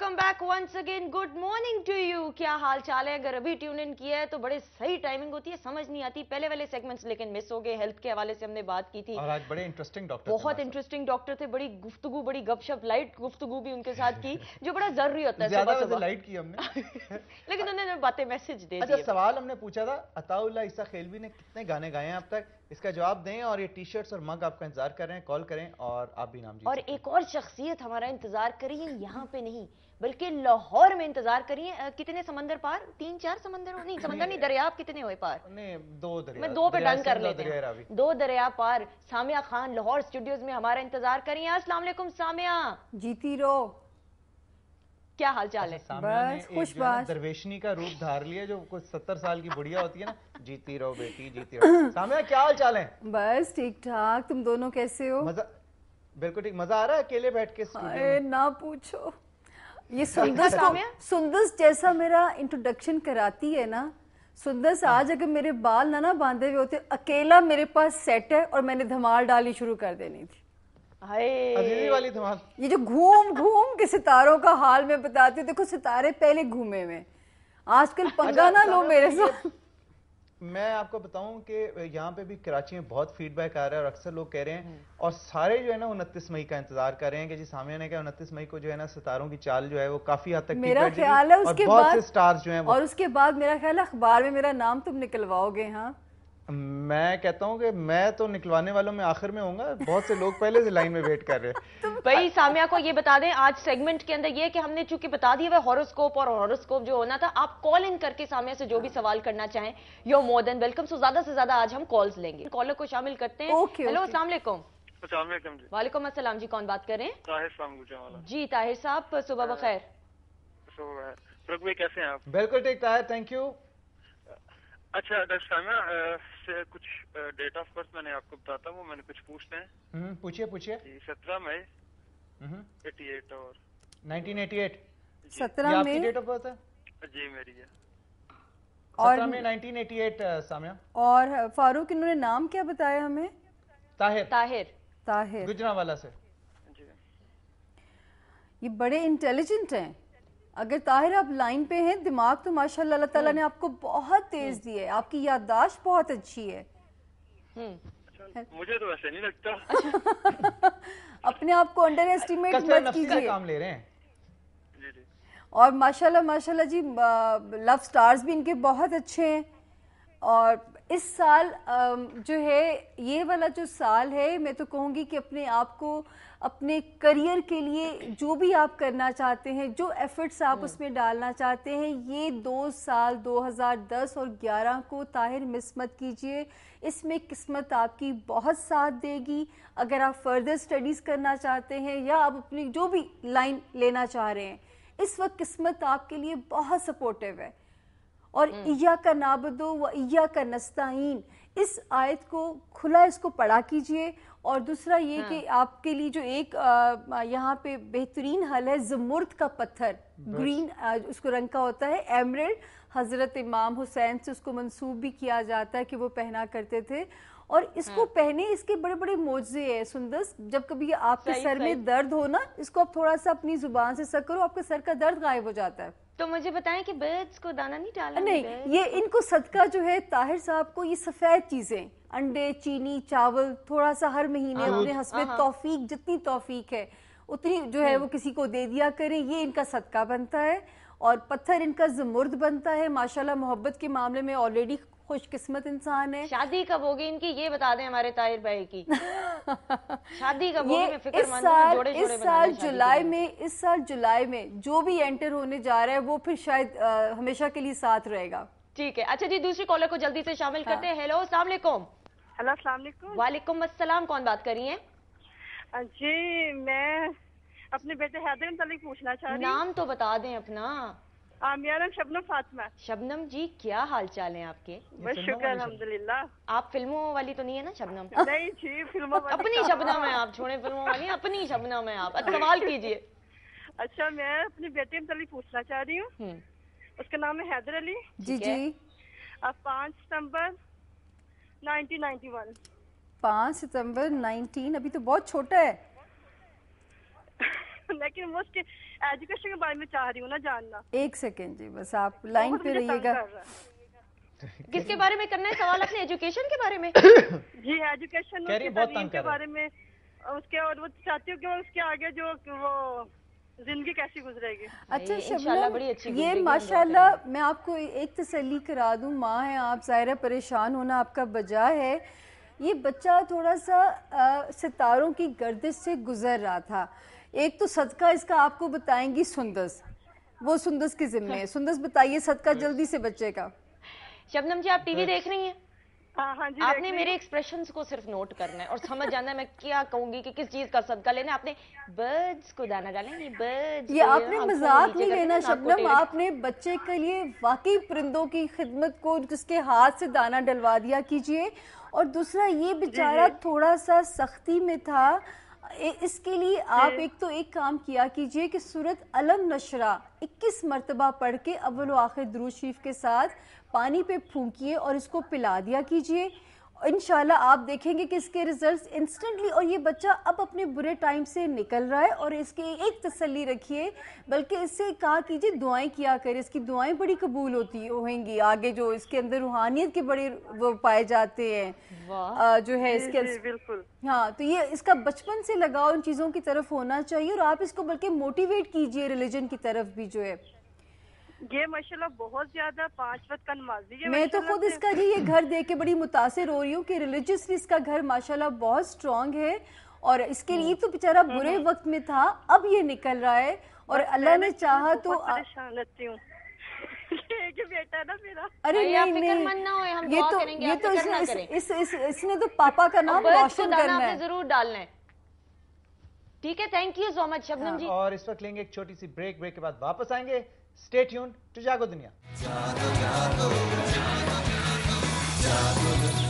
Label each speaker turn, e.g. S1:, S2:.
S1: Welcome back once again good morning to you क्या हाल चाल है अगर अभी ट्यून इन किया है तो बड़े सही टाइमिंग होती है समझ नहीं आती पहले वाले सेगमेंट्स लेकिन मिस हो गए हेल्थ के हवाले से हमने बात की थी और आज
S2: बड़े इंटरेस्टिंग डॉक्टर बहुत
S1: इंटरेस्टिंग डॉक्टर थे बड़ी गुफ्तु बड़ी गपशप लाइट गुफ्तु भी उनके साथ की जो बड़ा जरूरी होता है सुबह सुबह लाइट
S2: की हमने
S1: लेकिन उन्होंने बातें मैसेज दे अच्छा,
S2: सवाल हमने पूछा था अताउल्ला ईसा खेलवी ने कितने गाने गाए हैं अब तक इसका जवाब दें और ये टी शर्ट्स और मग आपका इंतजार कर रहे हैं कॉल करें और आप भी नाम
S1: और एक और शख्सियत हमारा इंतजार करिए यहाँ पे नहीं बल्कि लाहौर में इंतजार करिए कितने समंदर पार तीन चार समंदर नहीं समंदर नहीं दरिया कितने हुए पार नहीं
S2: दो दरिया मैं दो पे डन कर लेते हैं
S1: दो दरिया पार सामिया खान लाहौर स्टूडियोज में हमारा इंतजार करिए असला सामिया जीती रहो क्या हाल चाल है
S2: बस खुश बात दरवेशनी का रूप धार लिया जो कुछ सत्तर साल की बुढ़िया होती है ना जीती रहो बेटी जीती रहो
S3: सामिया क्या हाल चाल है बस ठीक ठाक तुम दोनों कैसे हो मजा बिल्कुल ठीक मजा आ रहा है अकेले बैठ के अरे ना पूछो ये सुंदर अच्छा। सुंदर जैसा मेरा इंट्रोडक्शन कराती है ना सुंदर आज हाँ। अगर मेरे बाल ना ना बांधे हुए होते अकेला मेरे पास सेट है और मैंने धमाल डालनी शुरू कर देनी थी वाली धमाल ये जो घूम घूम के सितारों का हाल में बताती हूँ देखो सितारे पहले घूमे में आजकल अच्छा, पंगा ना लो मेरे साथ
S2: मैं आपको बताऊं कि यहाँ पे भी कराची में बहुत फीडबैक आ रहा है और अक्सर लोग कह रहे हैं हम्म। और सारे जो है ना उनतीस मई का इंतजार कर रहे हैं कि जी सामने ने कहा उनतीस मई को जो है ना सितारों की चाल जो है वो काफी हद तक मेरा ख्याल है उसके बाद स्टार्स जो है और
S3: उसके बाद मेरा ख्याल है अखबार में मेरा नाम तुम निकलवाओगे हाँ
S2: मैं कहता हूँ कि मैं तो निकलवाने वालों में आखिर में होगा बहुत से लोग पहले से लाइन में वेट कर रहे
S1: हैं भाई सामिया को ये बता दें आज सेगमेंट के अंदर ये कि हमने चूंकि बता दिया वह हॉरोस्कोप और हॉरोस्कोप जो होना था आप कॉल इन करके सामिया से जो भी सवाल करना चाहें यो मोर देन वेलकम सो ज्यादा से ज्यादा आज हम कॉल्स लेंगे कॉलर को शामिल करते हैं हेलो असला वालेकुम असलम जी कौन बात कर रहे हैं
S2: ताहिर
S1: जी ताहिर साहब सुबह हाँ। बखैर
S2: कैसे हैं आप बिल्कुल ठीक ताहिर थैंक यू अच्छा डॉक्टर सामिया से कुछ डेट ऑफ बर्थ मैंने आपको बताता हूँ मैंने कुछ पूछते हैं हम्म, पूछिए पूछिए सत्रह मई हम्म। एटी एट और नाइनटीन एटी एट सत्रह मई डेट ऑफ बर्थ है जी मेरी है और में 1988 सामिया
S3: और फारूक इन्होंने नाम क्या बताया हमें
S2: ताहिर ताहिर ताहिर गुजरावाला से
S3: ये बड़े इंटेलिजेंट हैं अगर ताहिर आप लाइन पे हैं दिमाग तो माशाल्लाह अल्लाह ताला हम्म। ने आपको बहुत तेज हम्म। दिया है आपकी याददाश्त बहुत अच्छी है हम्म।
S2: अच्छा, मुझे तो वैसे नहीं
S3: लगता अपने आप को अंडर एस्टिमेट मत कीजिए काम ले रहे हैं और माशाल्लाह माशाल्लाह जी लव स्टार्स भी इनके बहुत अच्छे हैं और इस साल जो है ये वाला जो साल है मैं तो कहूँगी कि अपने आप को अपने करियर के लिए जो भी आप करना चाहते हैं जो एफर्ट्स आप हम्म। उसमें डालना चाहते हैं ये दो साल 2010 और 11 को ताहिर मिस मत कीजिए इसमें किस्मत आपकी बहुत साथ देगी अगर आप फर्दर स्टडीज़ करना चाहते हैं या आप अपनी जो भी लाइन लेना चाह रहे हैं इस वक्त किस्मत आपके लिए बहुत सपोर्टिव है और ईया हम्म। का नाबदो व इया का नस्ताइन इस आयत को खुला इसको पढ़ा कीजिए और दूसरा ये हाँ। कि आपके लिए जो एक यहाँ पे बेहतरीन हल है जमुर्द का पत्थर ग्रीन आ, उसको रंग का होता है एमरेड हज़रत इमाम हुसैन से उसको मंसूब भी किया जाता है कि वो पहना करते थे और इसको हम्म। पहने इसके बड़े बड़े मोजे हैं सुंदर जब कभी आपके सर में दर्द हो ना इसको आप थोड़ा सा अपनी जुबान से सक करो आपके सर का दर्द गायब हो जाता है
S1: तो मुझे बताएं कि बर्ड्स को दाना नहीं डाला नहीं ये
S3: इनको सदका जो है ताहिर साहब को ये सफेद चीजें अंडे चीनी चावल थोड़ा सा हर महीने हाँ, अपने हाँ, हसब हाँ। तोफीक जितनी तोफीक है उतनी जो है वो हम्म। किसी को दे दिया करें ये इनका सदका बनता है और पत्थर इनका जमुर्द बनता है माशाल्लाह मोहब्बत के मामले में ऑलरेडी खुशकिस्मत इंसान है शादी
S1: कब होगी इनकी ये बता दें हमारे ताहिर भाई की
S3: शादी कब होगी इस साल जोड़े इस जोड़े साल जुलाई में इस साल जुलाई में जो भी एंटर होने जा रहा है वो फिर शायद आ, हमेशा के लिए साथ रहेगा
S1: ठीक है अच्छा जी दूसरी कॉलर को जल्दी से शामिल हाँ। करते हैं हेलो असलाकुम हेलो असलाकुम वालेकुम असलम कौन बात कर रही है जी मैं अपने बेटे हैदर पूछना चाह रही नाम तो बता दें अपना आमियाना हाँ, शबनम फातिमा शबनम जी क्या हाल चाल है आपके बस शुक्र अलहमदुल्ला आप फिल्मों वाली तो नहीं है ना शबनम नहीं जी तो- फिल्मों वाली अपनी शबनम है आप छोड़े फिल्मों वाली अपनी शबनम है आप सवाल कीजिए अच्छा मैं अपने बेटे के मतलब पूछना चाह रही हूँ हम्म। उसका नाम है हैदर अली जी जी अब पाँच सितम्बर नाइनटीन नाइन्टी वन
S3: पाँच सितम्बर नाइनटीन अभी तो बहुत छोटा है
S1: लेकिन वो उसके एजुकेशन के बारे में चाह रही हूँ ना जानना
S3: एक सेकेंड जी बस आप लाइन पे रहिएगा
S1: किसके बारे में करना है सवाल अपने एजुकेशन के बारे में जी एजुकेशन के बारे में उसके और वो चाहती हूँ की उसके आगे जो वो जिंदगी कैसी गुजरेगी अच्छा शबला बड़ी अच्छी ये माशाल्लाह
S3: मैं आपको एक तसली करा दूं माँ है आप ज़ाहिर परेशान होना आपका बजा है ये बच्चा थोड़ा सा आ, सितारों की गर्दिश से गुजर रहा था एक तो सदका इसका आपको बताएंगी सुंदस वो सुंदस की जिम्मे है सुंदस बताइए सदका जल्दी से बच्चे का
S1: शबनम जी आप टीवी देख रही हैं हाँ, हाँ जी आपने मेरे एक्सप्रेशंस को सिर्फ नोट करना है और समझ जाना है मैं क्या कहूंगी कि किस चीज का सदका लेना आपने बर्ड्स को दाना डालें ये बर्ड्स ये आपने मजाक नहीं लेना शबनम आपने
S3: बच्चे के लिए वाकई परिंदों की खिदमत को जिसके हाथ से दाना डलवा दिया कीजिए और दूसरा ये बेचारा थोड़ा सा सख्ती में था इसके लिए आप एक तो एक काम किया कीजिए कि सूरत अलम नशरा 21 मरतबा पढ़ के अव्वल आखिर दरूज शरीफ के साथ पानी पे फूकिए और इसको पिला दिया कीजिए इन आप देखेंगे कि इसके रिजल्ट्स इंस्टेंटली और ये बच्चा अब अपने बुरे टाइम से निकल रहा है और इसके एक तसल्ली रखिए बल्कि इससे कहा कीजिए दुआएं किया करें इसकी दुआएं बड़ी कबूल होती होंगी आगे जो इसके अंदर रूहानियत के बड़े वो पाए जाते हैं जो है इसके बिल्कुल हाँ तो ये इसका बचपन से लगाव उन चीज़ों की तरफ होना चाहिए और आप इसको बल्कि मोटिवेट कीजिए रिलीजन की तरफ भी जो है ये माशाल्लाह बहुत ज्यादा पांच वक्त का नमाजी है मैं तो खुद इसका जी ये घर देख के बड़ी मुतासर हो रही हूँ कि रिलीजियसली इसका घर माशाल्लाह बहुत स्ट्रांग है और इसके लिए तो बेचारा हम्म, बुरे हम्म। वक्त में था अब ये निकल रहा है और अल्लाह ने चाहा तो
S1: नहीं नहीं मन अरे हो हम ये तो ये तो
S3: इसने तो पापा का नाम रोशन करना है
S1: जरूर डालना है
S2: ठीक है thank you so much Shabnam ji और इस वक्त लेंगे एक छोटी सी ब्रेक ब्रेक के बाद वापस आएंगे स्टे ट्यून टू जागो दुनिया जागो जागो
S3: जागो जागो